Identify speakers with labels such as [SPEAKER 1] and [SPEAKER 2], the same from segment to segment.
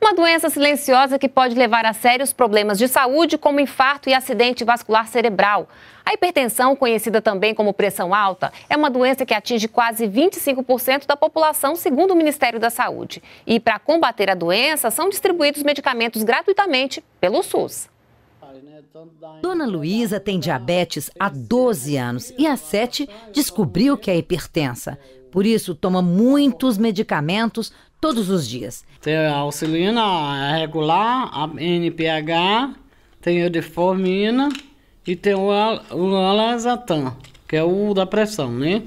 [SPEAKER 1] Uma doença silenciosa que pode levar a sérios problemas de saúde, como infarto e acidente vascular cerebral. A hipertensão, conhecida também como pressão alta, é uma doença que atinge quase 25% da população, segundo o Ministério da Saúde. E para combater a doença, são distribuídos medicamentos gratuitamente pelo SUS.
[SPEAKER 2] Dona Luísa tem diabetes há 12 anos e há 7 descobriu que é hipertensa. Por isso, toma muitos medicamentos todos os dias.
[SPEAKER 3] Tem a auxilina regular, a NPH, tem a deformina e tem o, o alazatan, que é o da pressão, né?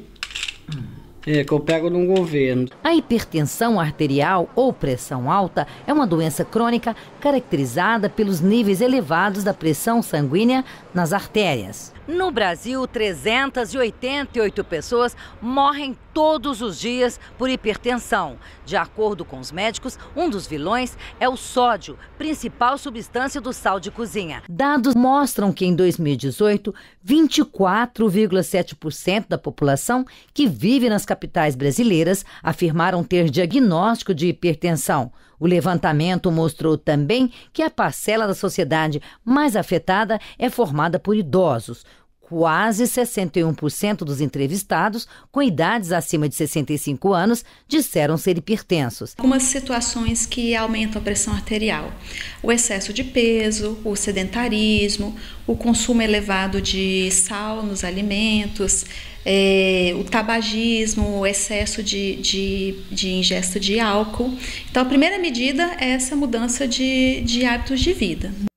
[SPEAKER 2] É, que eu pego no governo. A hipertensão arterial ou pressão alta é uma doença crônica caracterizada pelos níveis elevados da pressão sanguínea nas artérias. No Brasil, 388 pessoas morrem todos os dias por hipertensão. De acordo com os médicos, um dos vilões é o sódio, principal substância do sal de cozinha. Dados mostram que em 2018, 24,7% da população que vive nas capitais brasileiras afirmaram ter diagnóstico de hipertensão. O levantamento mostrou também que a parcela da sociedade mais afetada é formada por idosos quase 61% dos entrevistados com idades acima de 65 anos disseram ser hipertensos.
[SPEAKER 3] Algumas situações que aumentam a pressão arterial: o excesso de peso, o sedentarismo, o consumo elevado de sal nos alimentos, é, o tabagismo, o excesso de, de, de de álcool. Então, a primeira medida é essa mudança de, de hábitos de vida.